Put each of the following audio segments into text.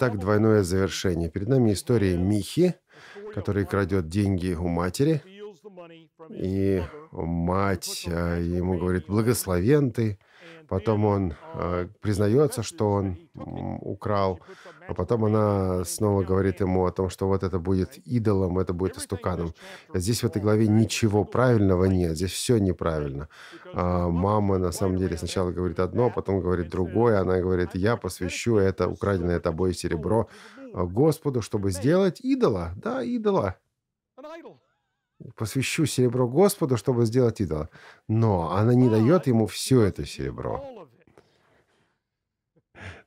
Итак, двойное завершение. Перед нами история Михи, который крадет деньги у матери. И мать э, ему говорит, благословен ты, потом он э, признается, что он украл, а потом она снова говорит ему о том, что вот это будет идолом, это будет истуканом. Здесь в этой главе ничего правильного нет, здесь все неправильно. А мама на самом деле сначала говорит одно, а потом говорит другое, она говорит, я посвящу это украденное тобой серебро э, Господу, чтобы сделать идола, да, идола, посвящу серебро Господу, чтобы сделать идола. Но она не дает ему все это серебро.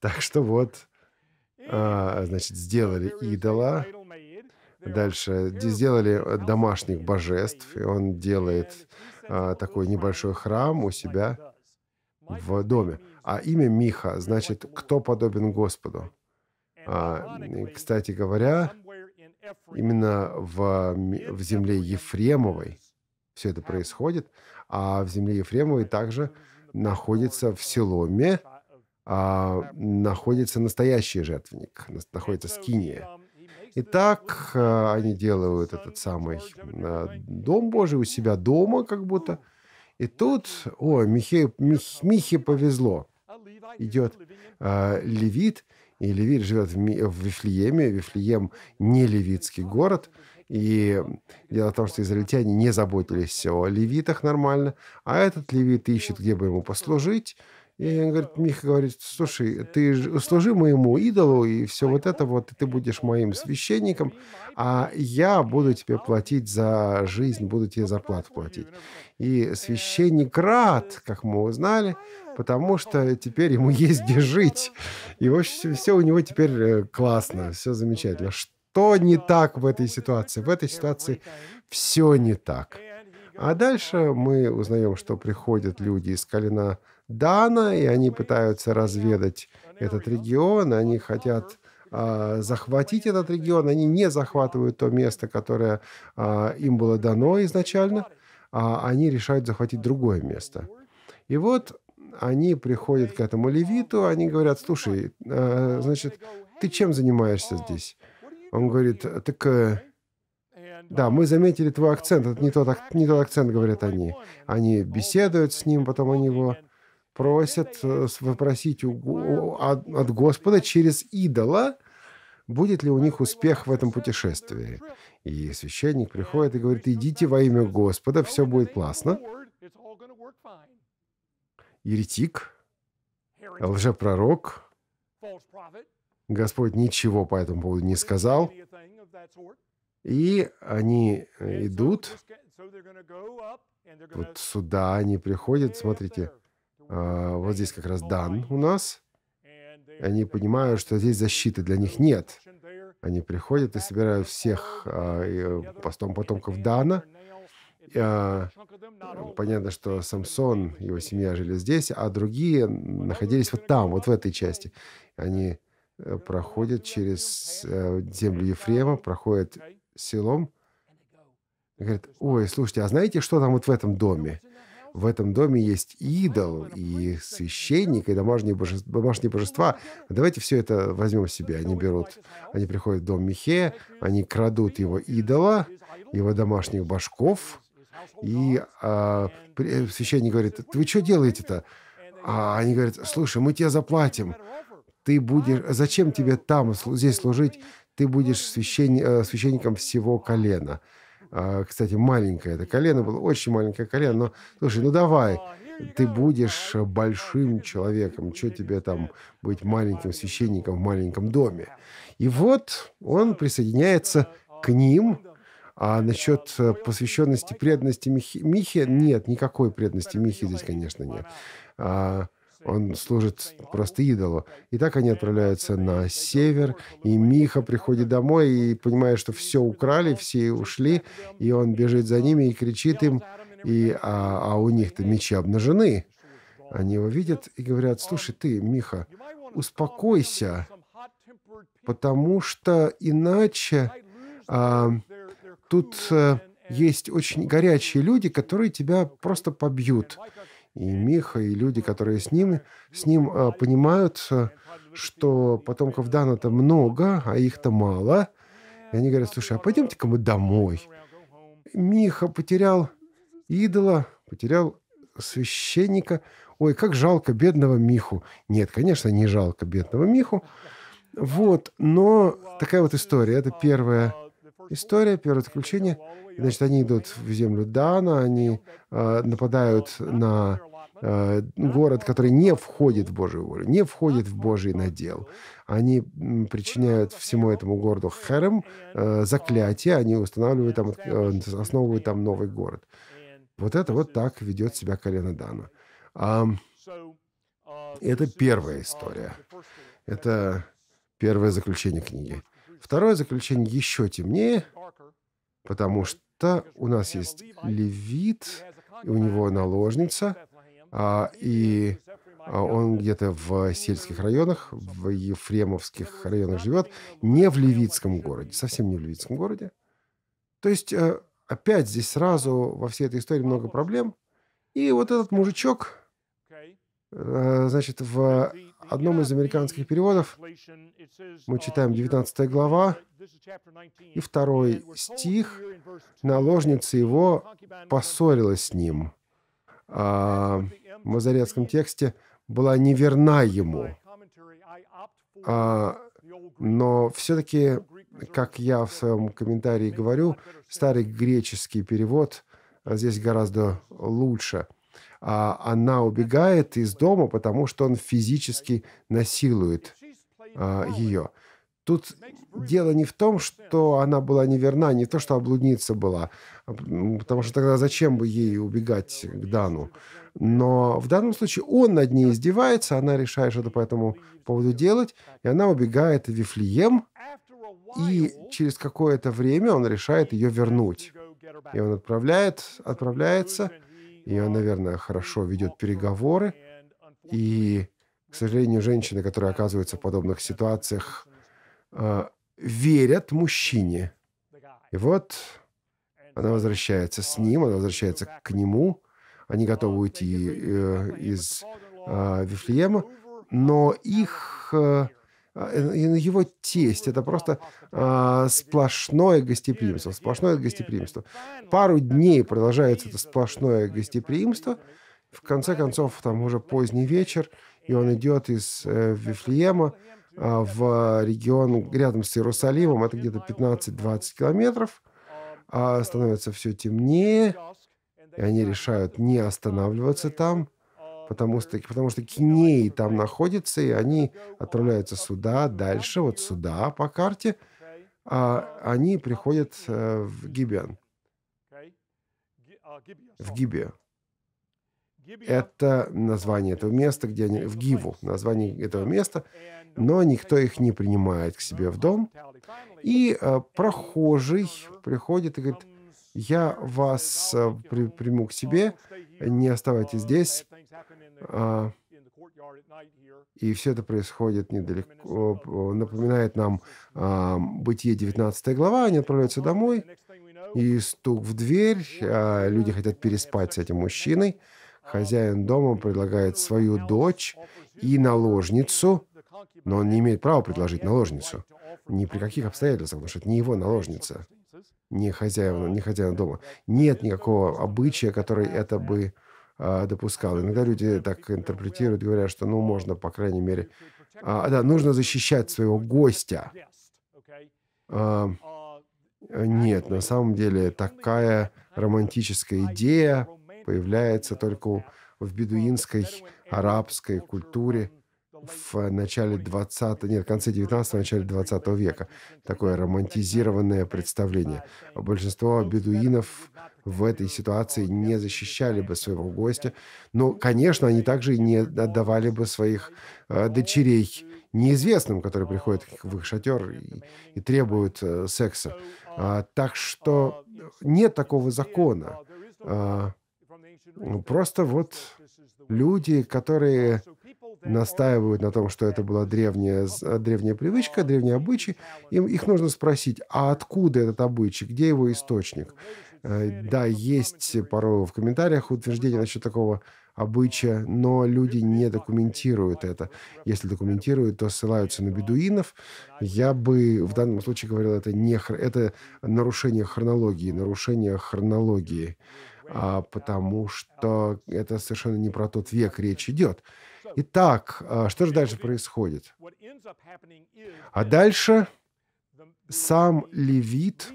Так что вот, а, значит, сделали идола, дальше сделали домашних божеств, и он делает а, такой небольшой храм у себя в доме. А имя Миха значит «кто подобен Господу». А, кстати говоря, именно в, в земле Ефремовой все это происходит, а в земле Ефремовой также находится в Селоме, а, находится настоящий жертвенник, находится скиния. И так э, они делают этот самый э, дом Божий у себя дома, как будто. И тут, о, Михе, Мих, Михе повезло. Идет э, левит и Левит живет в, в Вифлееме. Вифлеем не левитский город. И дело в том, что израильтяне не заботились о левитах нормально. А этот левит ищет, где бы ему послужить. И он говорит, Миха говорит, слушай, ты служи моему идолу и все вот это вот, и ты будешь моим священником, а я буду тебе платить за жизнь, буду тебе зарплату платить. И священник рад, как мы узнали, потому что теперь ему есть где жить. И вообще все у него теперь э, классно, все замечательно. Что не так в этой ситуации? В этой ситуации все не так. А дальше мы узнаем, что приходят люди из Калина. Дана, и они пытаются разведать этот регион, они хотят а, захватить этот регион, они не захватывают то место, которое а, им было дано изначально, а они решают захватить другое место. И вот они приходят к этому левиту, они говорят, слушай, а, значит, ты чем занимаешься здесь? Он говорит, так... Э, да, мы заметили твой акцент, это не тот, не тот акцент, говорят они. Они беседуют с ним, потом они его просят э, попросить от Господа через идола, будет ли у них успех в этом путешествии. И священник приходит и говорит, идите во имя Господа, все будет классно. Еретик, лжепророк, Господь ничего по этому поводу не сказал. И они э, идут. Вот сюда они приходят, смотрите, а, вот здесь как раз дан у нас. Они понимают, что здесь защиты для них нет. Они приходят и собирают всех а, э, постом потомков Дана. А, э, понятно, что Самсон и его семья жили здесь, а другие находились вот там, вот в этой части. Они э, проходят через землю Ефрема, проходят селом. И говорят, ой, слушайте, а знаете, что там вот в этом доме? в этом доме есть идол, и священник, и домашние, боже... домашние божества. Давайте все это возьмем себе. Они берут, они приходят в дом Михея, они крадут его идола, его домашних башков, и а, священник говорит, вы что делаете-то? А они говорят, слушай, мы тебе заплатим. Ты будешь, зачем тебе там, здесь служить? Ты будешь священ... Э, священником всего колена. А, кстати, маленькое это колено было, очень маленькое колено. Но, слушай, ну давай, ты будешь большим человеком. Что тебе там быть маленьким священником в маленьком доме? И вот он присоединяется к ним. А насчет э, посвященности преданности Михе... Михе нет, никакой преданности Михе здесь, конечно, нет. А, он служит просто идолу. И так они отправляются на север, и Миха приходит домой и понимает, что все украли, все ушли, и он бежит за ними и кричит им, и, а, а у них-то мечи обнажены. Они его видят и говорят, слушай, ты, Миха, успокойся, потому что иначе а, тут а, есть очень горячие люди, которые тебя просто побьют и Миха, и люди, которые с ним, с ним а, понимают, что потомков Дана-то много, а их-то мало. И они говорят, слушай, а пойдемте-ка мы домой. Миха потерял идола, потерял священника. Ой, как жалко бедного Миху. Нет, конечно, не жалко бедного Миху. Вот, но такая вот история. Это первая история, первое отключение. Значит, они идут в землю Дана, они э, нападают на э, город, который не входит в Божью волю, не входит в Божий надел. Они причиняют всему этому городу херем, э, заклятие, они устанавливают там, э, основывают там новый город. Вот это вот так ведет себя колено Дана. А, это первая история. Это первое заключение книги. Второе заключение еще темнее, потому что у нас есть левит, и у него наложница, а, и а, он где-то в сельских районах, в ефремовских районах живет, не в левитском городе, совсем не в левитском городе. То есть э, опять здесь сразу во всей этой истории много проблем. И вот этот мужичок, Э, значит, в одном из американских переводов мы читаем 19 глава и второй стих. Наложница его поссорилась с ним. А в мазарецком тексте была неверна ему. А, но все-таки, как я в своем комментарии говорю, старый греческий перевод а, здесь гораздо лучше – а, она убегает из дома, потому что он физически насилует а, ее. Тут дело не в том, что она была неверна, не то, что облудница была, а, потому что тогда зачем бы ей убегать к Дану? Но в данном случае он над ней издевается, она решает что-то по этому поводу делать, и она убегает в Вифлеем, и через какое-то время он решает ее вернуть. И он отправляет, отправляется, и он, наверное, хорошо ведет переговоры. И, к сожалению, женщины, которые оказываются в подобных ситуациях, а, верят мужчине. И вот она возвращается с ним, она возвращается к нему. Они готовы уйти э, из а, Вифлеема, но их э, а, э, его тесть. Это просто а, сплошное гостеприимство, сплошное гостеприимство. Пару дней продолжается это сплошное гостеприимство. В конце концов, там уже поздний вечер, и он идет из э, Вифлеема э, в регион рядом с Иерусалимом, это где-то 15-20 километров, а становится все темнее, и они решают не останавливаться там, потому что, потому что кинеи там находятся, и они отправляются сюда, дальше, вот сюда по карте, а они приходят э, в Гибион. В Гибе. Это название этого места, где они... В Гиву, название этого места. Но никто их не принимает к себе в дом. И э, прохожий приходит и говорит, я вас э, при, приму к себе, не оставайтесь здесь, а, и все это происходит недалеко, напоминает нам а, Бытие 19 глава, они отправляются домой, и стук в дверь, а, люди хотят переспать с этим мужчиной, хозяин дома предлагает свою дочь и наложницу, но он не имеет права предложить наложницу, ни при каких обстоятельствах, потому что это не его наложница, не хозяин, не хозяин дома. Нет никакого обычая, который это бы а, допускал. Иногда люди так интерпретируют, говоря, что, ну, можно, по крайней мере... А, да, нужно защищать своего гостя. А, нет, на самом деле такая романтическая идея появляется только в бедуинской арабской культуре – в начале 20 нет, в конце 19 начале 20 века. Такое романтизированное представление. Большинство бедуинов в этой ситуации не защищали бы своего гостя. Но, конечно, они также не отдавали бы своих э, дочерей неизвестным, которые приходят в их шатер и, и требуют э, секса. А, так что нет такого закона. А, ну, просто вот люди, которые настаивают на том, что это была древняя, э, древняя привычка, древний обычаи. им их нужно спросить, а откуда этот обычай, где его источник? Э, да, есть порой в комментариях утверждение насчет такого обычая, но люди не документируют это. Если документируют, то ссылаются на бедуинов. Я бы в данном случае говорил, это, не, это нарушение хронологии, нарушение хронологии, а потому что это совершенно не про тот век речь идет. Итак, а, что же дальше происходит? А дальше сам левит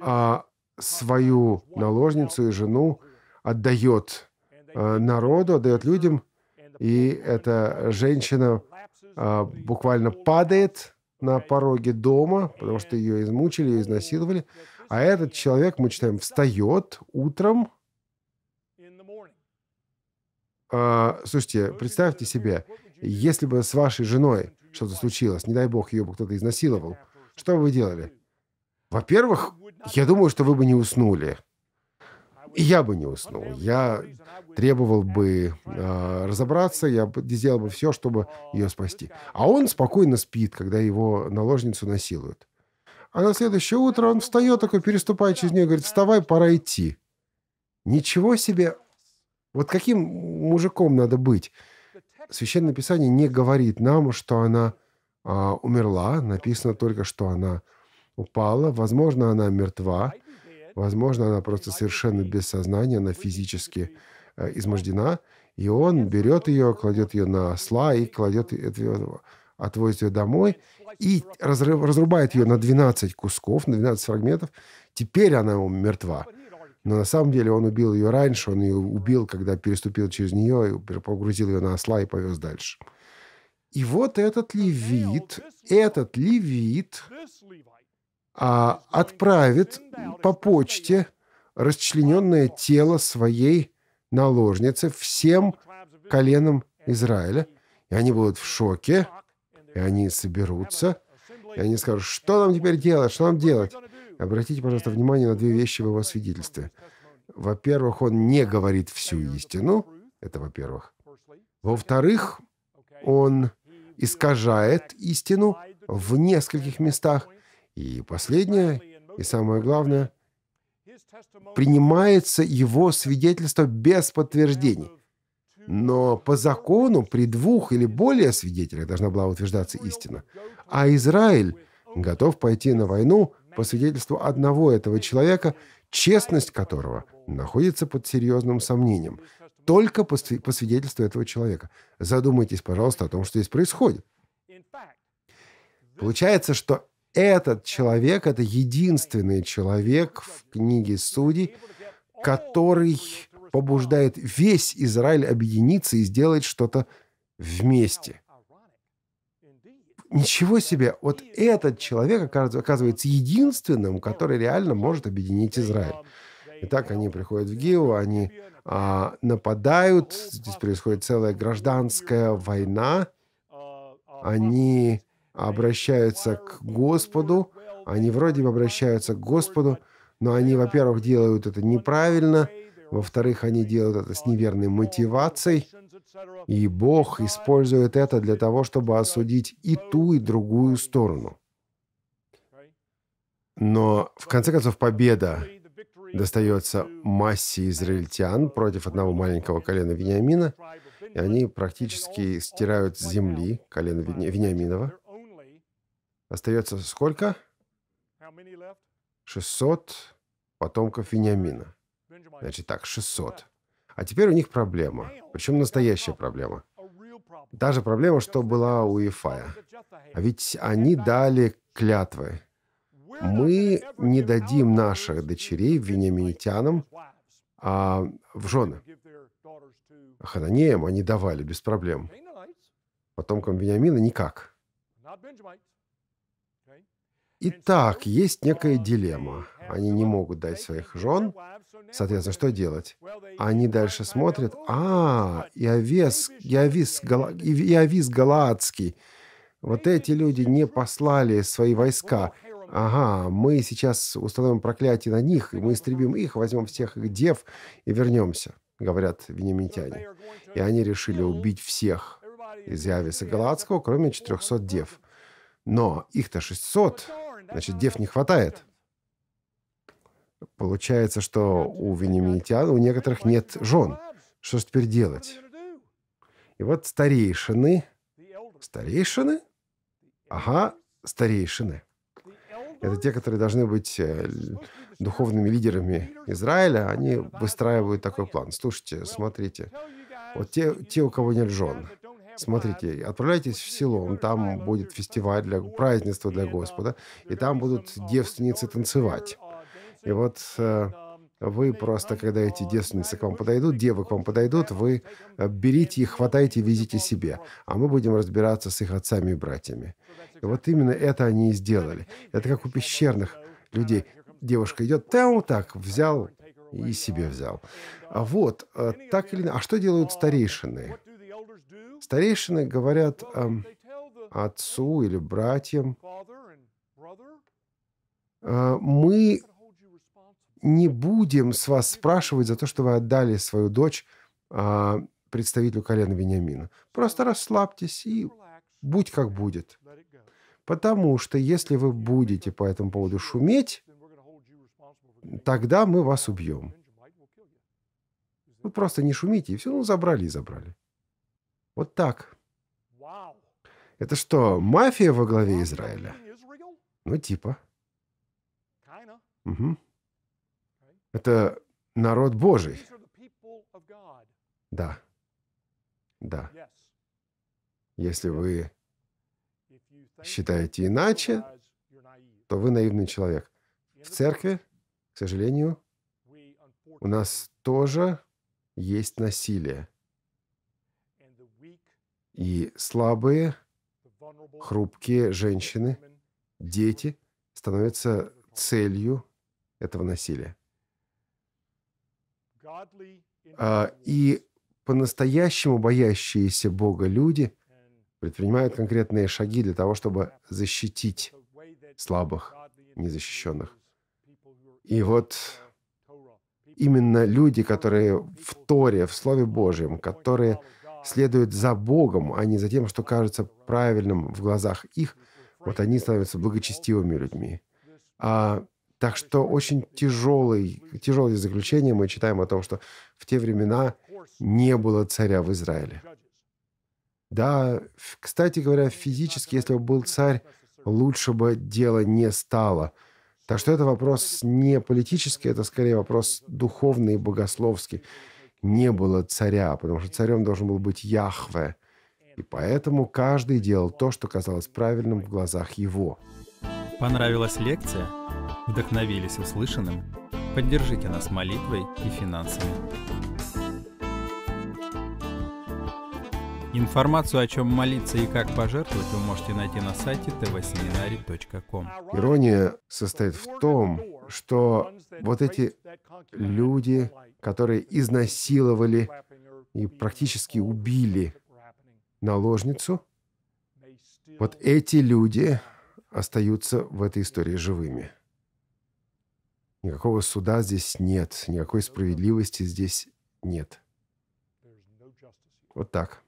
а, свою наложницу и жену отдает а, народу, отдает людям, и эта женщина буквально падает на пороге дома, потому что ее измучили, ее изнасиловали, а этот человек, мы читаем, встает утром, а, слушайте, представьте себе, если бы с вашей женой что-то случилось, не дай бог, ее бы кто-то изнасиловал, что бы вы делали? Во-первых, я думаю, что вы бы не уснули. И я бы не уснул. Я требовал бы э, разобраться, я бы сделал бы все, чтобы ее спасти. А он спокойно спит, когда его наложницу насилуют. А на следующее утро он встает, такой переступает через нее, говорит, вставай, пора идти. Ничего себе вот каким мужиком надо быть? Священное Писание не говорит нам, что она а, умерла. Написано только, что она упала. Возможно, она мертва. Возможно, она просто совершенно без сознания, она физически э, измождена. И он берет ее, кладет ее на осла и кладет, отвозит ее домой и разрыв, разрубает ее на 12 кусков, на 12 фрагментов. Теперь она мертва. Но на самом деле он убил ее раньше, он ее убил, когда переступил через нее, погрузил ее на осла и повез дальше. И вот этот левит, этот левит а, отправит по почте расчлененное тело своей наложницы всем коленам Израиля. И они будут в шоке, и они соберутся, и они скажут, что нам теперь делать, что нам делать? Обратите, пожалуйста, внимание на две вещи в его свидетельстве. Во-первых, он не говорит всю истину, это во-первых. Во-вторых, он искажает истину в нескольких местах. И последнее, и самое главное, принимается его свидетельство без подтверждений. Но по закону при двух или более свидетелях должна была утверждаться истина. А Израиль готов пойти на войну по свидетельству одного этого человека, честность которого находится под серьезным сомнением. Только по, свидетельству этого человека. Задумайтесь, пожалуйста, о том, что здесь происходит. Получается, что этот человек – это единственный человек в книге «Судей», который побуждает весь Израиль объединиться и сделать что-то вместе. Ничего себе! Вот этот человек оказывается единственным, который реально может объединить Израиль. Итак, они приходят в Гео, они а, нападают, здесь происходит целая гражданская война, они обращаются к Господу, они вроде бы обращаются к Господу, но они, во-первых, делают это неправильно, во-вторых, они делают это с неверной мотивацией, и Бог использует это для того, чтобы осудить и ту, и другую сторону. Но, в конце концов, победа достается массе израильтян против одного маленького колена Вениамина, и они практически стирают с земли колено Вениаминова. Остается сколько? 600 потомков Вениамина. Значит так, 600. А теперь у них проблема. Причем настоящая проблема. Та же проблема, что была у Ефая. А ведь они дали клятвы. Мы не дадим наших дочерей вениаминитянам а, в жены. Хананеям они давали без проблем. Потомкам Вениамина никак. Итак, есть некая дилемма. Они не могут дать своих жен, Соответственно, что делать? Они дальше смотрят. А, Иовес, Иовис, Гала, Иовис Галаадский. Вот эти люди не послали свои войска. Ага, мы сейчас установим проклятие на них, и мы истребим их, возьмем всех их дев и вернемся, говорят венемитяне. И они решили убить всех из Иависа Галаадского, кроме 400 дев. Но их-то 600, значит, дев не хватает. Получается, что у венемитян, у некоторых нет жен. Что же теперь делать? И вот старейшины... Старейшины? Ага, старейшины. Это те, которые должны быть э, духовными лидерами Израиля. Они выстраивают такой план. Слушайте, смотрите. Вот те, те у кого нет жен, смотрите, отправляйтесь в село, там будет фестиваль, для, празднество для Господа, и там будут девственницы танцевать. И вот э, вы просто, когда эти девственницы к вам подойдут, девы к вам подойдут, вы э, берите их, хватайте и везите себе. А мы будем разбираться с их отцами и братьями. И вот именно это они и сделали. Это как у пещерных людей. Девушка идет, там вот так, взял и себе взял. А вот, э, так или иначе. А что делают старейшины? Старейшины говорят эм, отцу или братьям, э, мы не будем с вас спрашивать за то, что вы отдали свою дочь а, представителю колена Вениамина. Просто расслабьтесь и будь как будет. Потому что если вы будете по этому поводу шуметь, тогда мы вас убьем. Вы просто не шумите, и все, ну, забрали и забрали. Вот так. Это что, мафия во главе Израиля? Ну, типа. Угу. Это народ Божий. Да. Да. Если вы считаете иначе, то вы наивный человек. В церкви, к сожалению, у нас тоже есть насилие. И слабые, хрупкие женщины, дети становятся целью этого насилия. А, и по-настоящему боящиеся Бога люди предпринимают конкретные шаги для того, чтобы защитить слабых, незащищенных. И вот именно люди, которые в Торе, в Слове Божьем, которые следуют за Богом, а не за тем, что кажется правильным в глазах их, вот они становятся благочестивыми людьми. А так что очень тяжелый, тяжелое заключение мы читаем о том, что в те времена не было царя в Израиле. Да, кстати говоря, физически, если бы был царь, лучше бы дело не стало. Так что это вопрос не политический, это скорее вопрос духовный и богословский. Не было царя, потому что царем должен был быть Яхве. И поэтому каждый делал то, что казалось правильным в глазах его. Понравилась лекция? Вдохновились услышанным? Поддержите нас молитвой и финансами. Информацию, о чем молиться и как пожертвовать, вы можете найти на сайте tvseminary.com. Ирония состоит в том, что вот эти люди, которые изнасиловали и практически убили наложницу, вот эти люди остаются в этой истории живыми. Никакого суда здесь нет, никакой справедливости здесь нет. Вот так.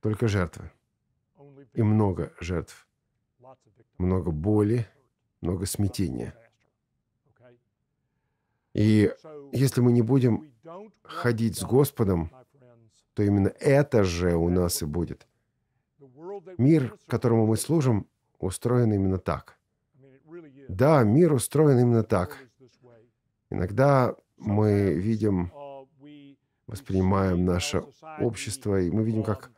Только жертвы. И много жертв. Много боли, много смятения. И если мы не будем ходить с Господом, то именно это же у нас и будет. Мир, которому мы служим, устроен именно так. Да, мир устроен именно так. Иногда мы видим, uh, воспринимаем наше общество, и мы видим, как,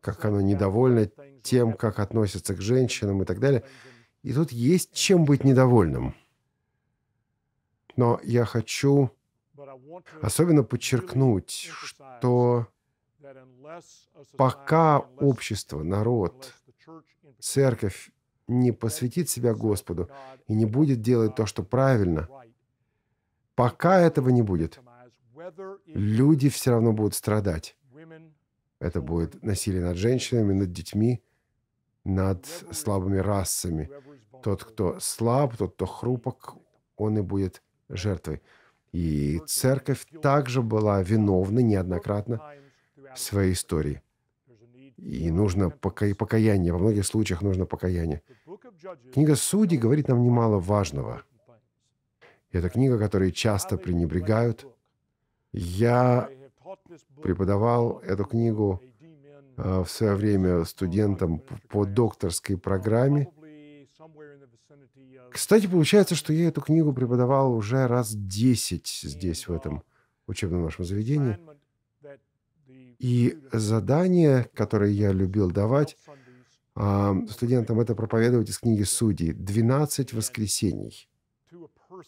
как оно недовольно тем, как относятся к женщинам и так далее. И тут есть чем быть недовольным. Но я хочу особенно подчеркнуть, что пока общество, народ, церковь не посвятит себя Господу и не будет делать то, что правильно, пока этого не будет, люди все равно будут страдать. Это будет насилие над женщинами, над детьми, над слабыми расами. Тот, кто слаб, тот, кто хрупок, он и будет жертвой. И церковь также была виновна неоднократно в своей истории. И нужно пока... покаяние. Во многих случаях нужно покаяние. Книга Судей говорит нам немало важного. Это книга, которой часто пренебрегают. Я преподавал эту книгу э, в свое время студентам по докторской программе. Кстати, получается, что я эту книгу преподавал уже раз десять здесь, в этом учебном нашем заведении. И задание, которое я любил давать студентам, это проповедовать из книги «Судьи» 12 воскресений.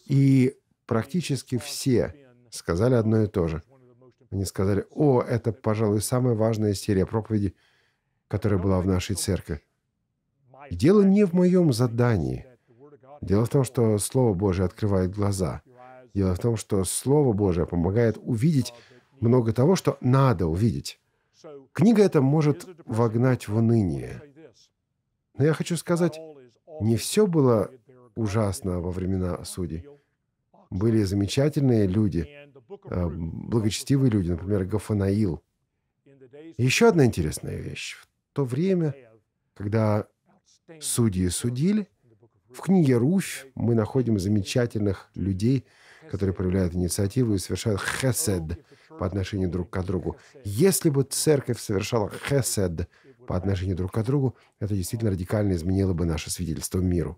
И практически все сказали одно и то же. Они сказали, о, это, пожалуй, самая важная серия проповеди, которая была в нашей церкви. дело не в моем задании. Дело в том, что Слово Божие открывает глаза. Дело в том, что Слово Божие помогает увидеть много того, что надо увидеть. Книга эта может вогнать в уныние. Но я хочу сказать, не все было ужасно во времена судей. Были замечательные люди, э, благочестивые люди, например, Гафанаил. Еще одна интересная вещь. В то время, когда судьи судили, в книге «Руфь» мы находим замечательных людей, которые проявляют инициативу и совершают хесед, по отношению друг к другу. Если бы церковь совершала хесед по отношению друг к другу, это действительно радикально изменило бы наше свидетельство миру.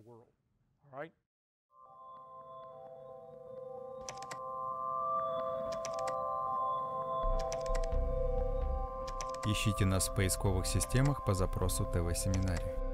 Ищите нас в поисковых системах по запросу ТВ-семинарий.